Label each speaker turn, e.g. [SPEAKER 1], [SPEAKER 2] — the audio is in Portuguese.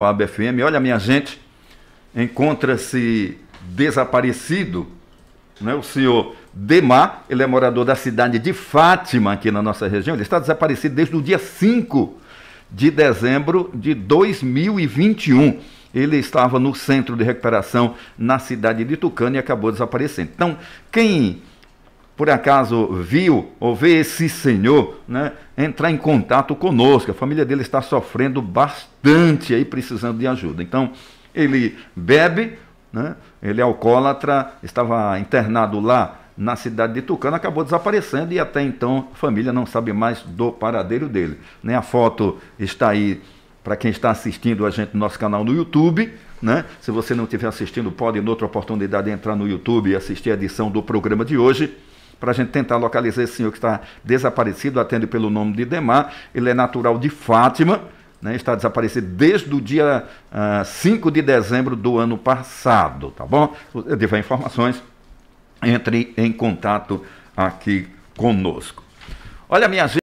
[SPEAKER 1] O FM. Olha, minha gente, encontra-se desaparecido né, o senhor Demar, ele é morador da cidade de Fátima, aqui na nossa região. Ele está desaparecido desde o dia 5 de dezembro de 2021. Ele estava no centro de recuperação na cidade de Tucano e acabou desaparecendo. Então, quem por acaso viu ou vê esse senhor né, entrar em contato conosco. A família dele está sofrendo bastante aí, precisando de ajuda. Então, ele bebe, né, ele é alcoólatra, estava internado lá na cidade de Tucano, acabou desaparecendo e até então a família não sabe mais do paradeiro dele. Né? A foto está aí para quem está assistindo a gente no nosso canal no YouTube. Né? Se você não estiver assistindo, pode, em outra oportunidade, entrar no YouTube e assistir a edição do programa de hoje para a gente tentar localizar esse senhor que está desaparecido, atende pelo nome de Demar. Ele é natural de Fátima, né, está desaparecido desde o dia uh, ah, 5 de dezembro do ano passado, tá bom? Se tiver informações, entre em contato aqui conosco. Olha, minha gente.